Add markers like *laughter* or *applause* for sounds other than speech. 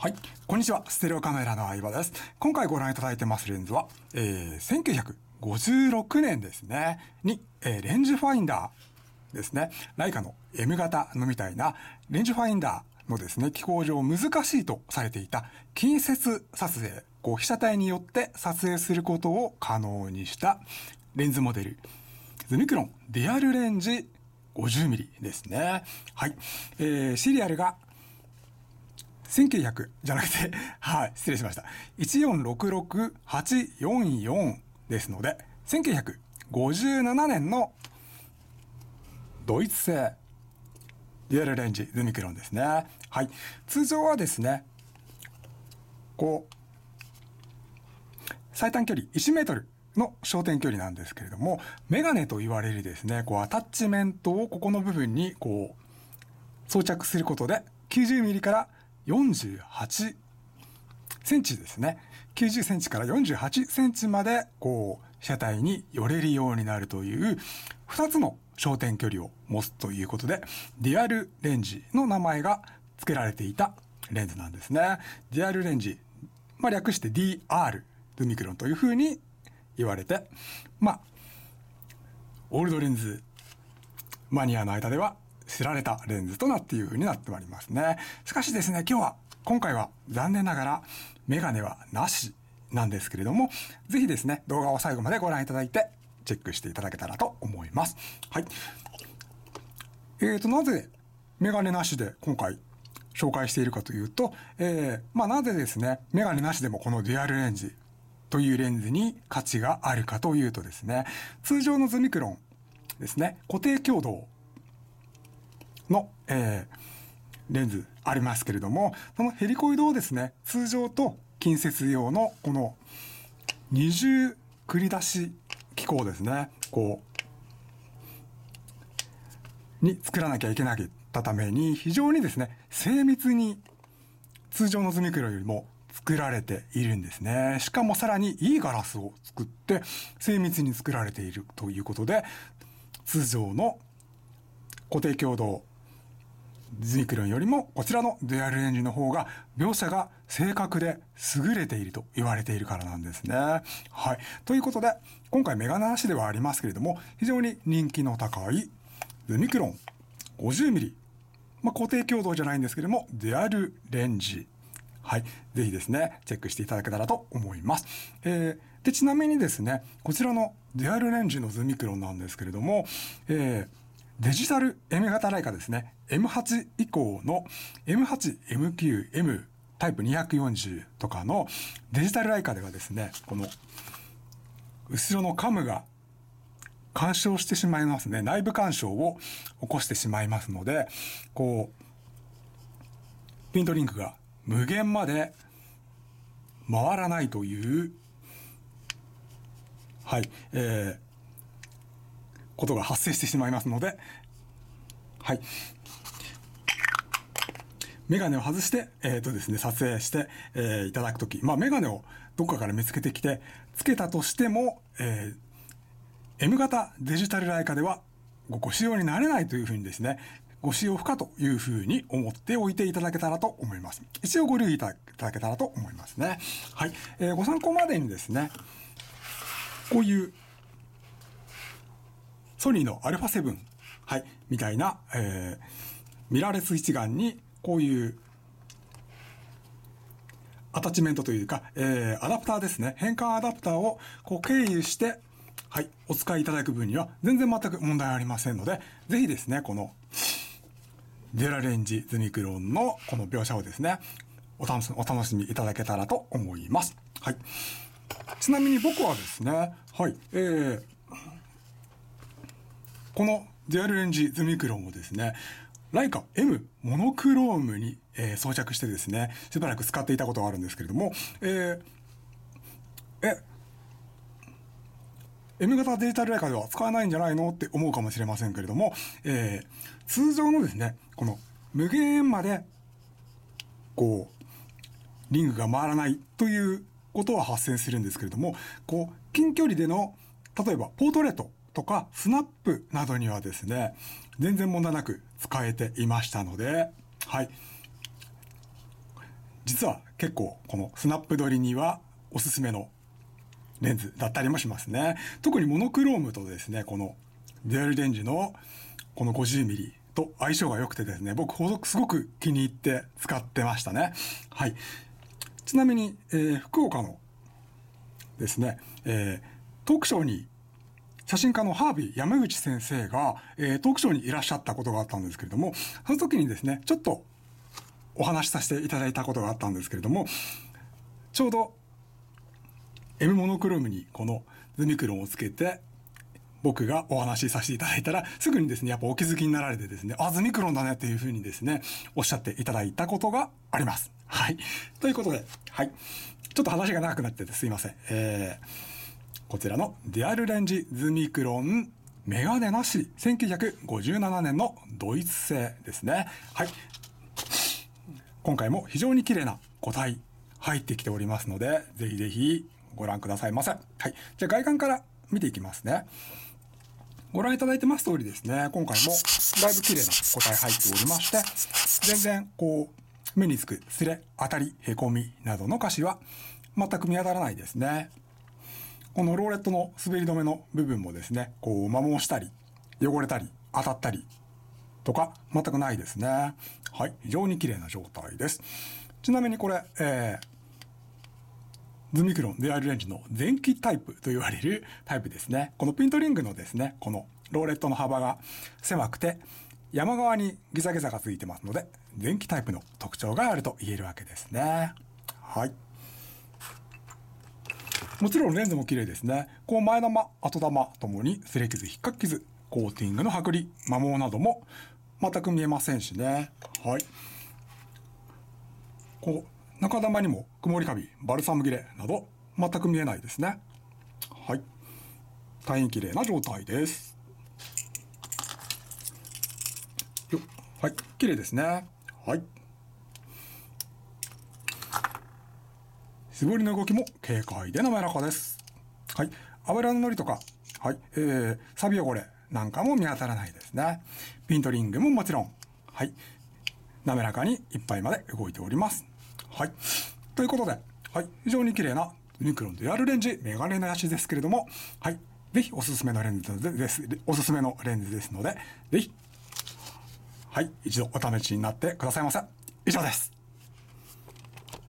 はい。こんにちは。ステレオカメラの相葉です。今回ご覧いただいてますレンズは、えー、1956年ですね、に、えー、レンジファインダーですね。ライカの M 型のみたいな、レンジファインダーのですね、機構上難しいとされていた近接撮影、こう被写体によって撮影することを可能にしたレンズモデル。ズミクロンデュアルレンジ 50mm ですね。はい。えー、シリアルが1900じゃなくて *laughs* はい、失礼しました。1466844ですので、1957年のドイツ製デュエルレンジズミクロンですね。はい。通常はですね、こう、最短距離1メートルの焦点距離なんですけれども、メガネと言われるですね、こうアタッチメントをここの部分にこう装着することで90ミリから48センチですね90センチから48センチまでこう車体に寄れるようになるという2つの焦点距離を持つということでデュアルレンジの名前が付けられていたレンズなんですねデュアルレンジ、まあ、略して DR ルミクロンというふうに言われてまあオールドレンズマニアの間では知られたレンズとなっていうふうになってまいりますね。しかしですね、今日は、今回は残念ながら、メガネはなしなんですけれども、ぜひですね、動画を最後までご覧いただいて、チェックしていただけたらと思います。はい。えーと、なぜメガネなしで今回紹介しているかというと、えー、まあなぜですね、メガネなしでもこのデュアルレンジというレンズに価値があるかというとですね、通常のズミクロンですね、固定強度をの、えー、レンズありますけれどもそのヘリコイドをですね通常と近接用のこの二重繰り出し機構ですねこうに作らなきゃいけなかったために非常にですね精密に通常の図ミクロよりも作られているんですね。しかもさらにいいガラスを作って精密に作られているということで通常の固定強度ズニクロンよりもこちらのデュアルレンジの方が描写が正確で優れていると言われているからなんですね。はい。ということで、今回メガネなしではありますけれども、非常に人気の高いズミクロン 50mm。まあ、固定強度じゃないんですけれども、デュアルレンジ。はい。ぜひですね、チェックしていただけたらと思います。えー、で、ちなみにですね、こちらのデュアルレンジのズミクロンなんですけれども、えー、デジタル M 型ライカですね。M8 以降の M8、M9、M タイプ240とかのデジタルライカではですね、この後ろのカムが干渉してしまいますね。内部干渉を起こしてしまいますので、こう、ピントリンクが無限まで回らないという、はい、えー、ことが発生してしまいますので、はい。メガネを外して、えっ、ー、とですね、撮影して、えー、いただくとき、まあ、メガネをどっかから見つけてきて、つけたとしても、えー、M 型デジタルライカではご使用になれないというふうにですね、ご使用不可というふうに思っておいていただけたらと思います。一応ご留意いただけたらと思いますね。はい。えー、ご参考までにですね、こういうソニーの α7、はい、みたいな、えー、ミラーレス一眼に、こういうアタッチメントというか、えー、アダプターですね。変換アダプターをこう経由して、はい、お使いいただく分には全然全く問題ありませんので、ぜひですね、この、デュラレンジズミクロンのこの描写をですね、お楽しみ、お楽しみいただけたらと思います。はい。ちなみに僕はですね、はい、えー、このアルレンジズミクロンをですね、ライカ M モノクロームに、えー、装着してですね、しばらく使っていたことがあるんですけれども、えー、え、M 型デジタルライカでは使えないんじゃないのって思うかもしれませんけれども、えー、通常のですね、この無限円まで、こう、リングが回らないということは発生するんですけれども、こう、近距離での、例えばポートレートとかスナップなどにはですね、全然問題なく使えていましたので、はい。実は結構このスナップ撮りにはおすすめのレンズだったりもしますね。特にモノクロームとですね、このデュアルレンジのこの 50mm と相性が良くてですね、僕すごく気に入って使ってましたね。はい。ちなみに、えー、福岡のですね、えー、トに写真家のハービー山口先生が、えー、トークショーにいらっしゃったことがあったんですけれども、その時にですね、ちょっとお話しさせていただいたことがあったんですけれども、ちょうど M モノクロームにこのズミクロンをつけて、僕がお話しさせていただいたら、すぐにですね、やっぱお気づきになられてですね、あ、ズミクロンだねっていうふうにですね、おっしゃっていただいたことがあります。はい。ということで、はい。ちょっと話が長くなっててすいません。えーこちらのデュアルレンジズミクロンメガネなし、1957年のドイツ製ですね。はい。今回も非常に綺麗な個体入ってきておりますので、ぜひぜひご覧くださいませ。はい。じゃあ外観から見ていきますね。ご覧いただいてます通りですね、今回もだいぶ綺麗な個体入っておりまして、全然こう、目につくすれ、当たり、へこみなどの歌詞は全く見当たらないですね。このローレットの滑り止めの部分もですね、こう摩耗したり、汚れたり、当たったりとか全くないですね。はい、非常に綺麗な状態です。ちなみにこれ、えーズミクロンデュアルレンジの前期タイプと言われる *laughs* タイプですね。このピントリングのですね、このローレットの幅が狭くて、山側にギザギザがついてますので、前期タイプの特徴があると言えるわけですね。はい。もちろんレンズも綺麗ですね。こう前玉、後玉ともに擦れ傷、引っかき傷、コーティングの剥離、摩耗なども全く見えませんしね。はい。こう、中玉にも曇りカビ、バルサム切れなど全く見えないですね。はい。大変綺麗な状態です。よはい。綺麗ですね。はい。素振りの動きも軽快で滑らかです。はい。油ののりとか、はい。えー、サビ汚れなんかも見当たらないですね。ピントリングももちろん、はい。滑らかにいっぱいまで動いております。はい。ということで、はい。非常に綺麗なユニクロのデュアルレンジ、メガネのやしですけれども、はい。ぜひおすすめのレンズです、おすすめのレンズですので、ぜひ、はい、一度お試しになってくださいませ。以上です。